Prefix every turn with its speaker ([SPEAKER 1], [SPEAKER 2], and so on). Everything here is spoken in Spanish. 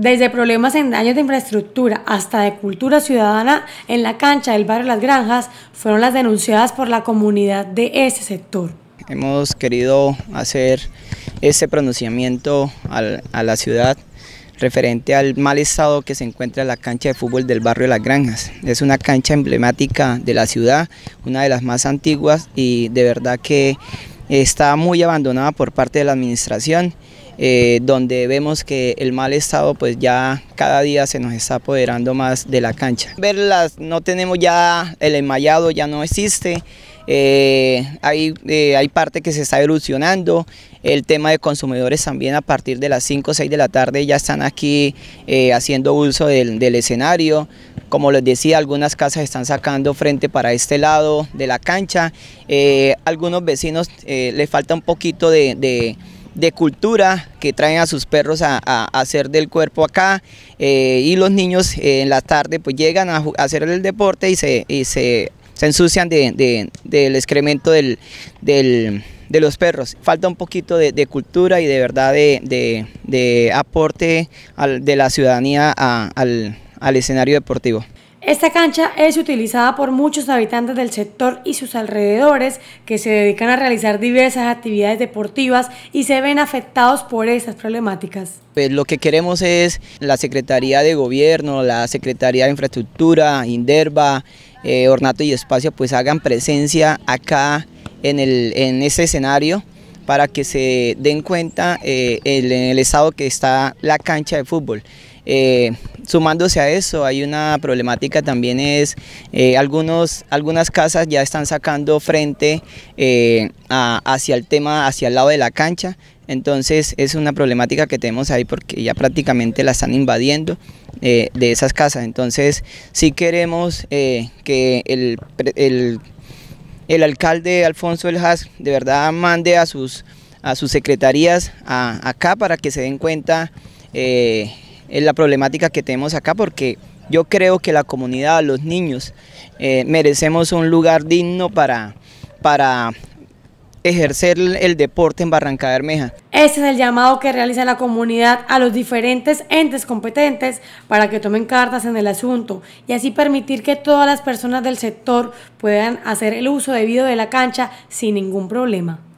[SPEAKER 1] Desde problemas en daños de infraestructura hasta de cultura ciudadana en la cancha del barrio Las Granjas fueron las denunciadas por la comunidad de ese sector.
[SPEAKER 2] Hemos querido hacer ese pronunciamiento a la ciudad referente al mal estado que se encuentra la cancha de fútbol del barrio Las Granjas. Es una cancha emblemática de la ciudad, una de las más antiguas y de verdad que está muy abandonada por parte de la administración eh, donde vemos que el mal estado pues ya cada día se nos está apoderando más de la cancha. Verlas, no tenemos ya el enmayado, ya no existe, eh, eh, hay, parte que se está erupcionando, el tema de consumidores también a partir de las 5 o 6 de la tarde ya están aquí haciendo uso del, escenario, como les decía algunas casas están sacando frente para este lado de la cancha, algunos vecinos les falta un poquito de de cultura que traen a sus perros a, hacer del cuerpo acá eh, y los niños eh, en la tarde pues llegan a, hacer el deporte y se, se, se ensucian de, del excremento de los perros. Falta un poquito de, cultura y de verdad de, aporte de la ciudadanía al escenario deportivo.
[SPEAKER 1] Esta cancha es utilizada por muchos habitantes del sector y sus alrededores que se dedican a realizar diversas actividades deportivas y se ven afectados por estas problemáticas.
[SPEAKER 2] Pues lo que queremos es la Secretaría de Gobierno, la Secretaría de Infraestructura, Inderva, eh, Ornato y Espacio pues hagan presencia acá en, el, ese escenario para que se den cuenta eh, en el estado que está la cancha de fútbol. Eh, sumándose a eso, hay una problemática también es, eh, algunos, algunas casas ya están sacando frente eh, hacia el tema, hacia el lado de la cancha, entonces es una problemática que tenemos ahí porque ya prácticamente la están invadiendo de esas casas, entonces si queremos que el, el, alcalde Alfonso El de verdad mande a sus, a sus secretarías acá para que se den cuenta es la problemática que tenemos acá porque yo creo que la comunidad, los niños, eh, merecemos un lugar digno para, para ejercer el deporte en Barranca Bermeja.
[SPEAKER 1] Este es el llamado que realiza la comunidad a los diferentes entes competentes para que tomen cartas en el asunto y así permitir que todas las personas del sector puedan hacer el uso debido de la cancha sin ningún problema.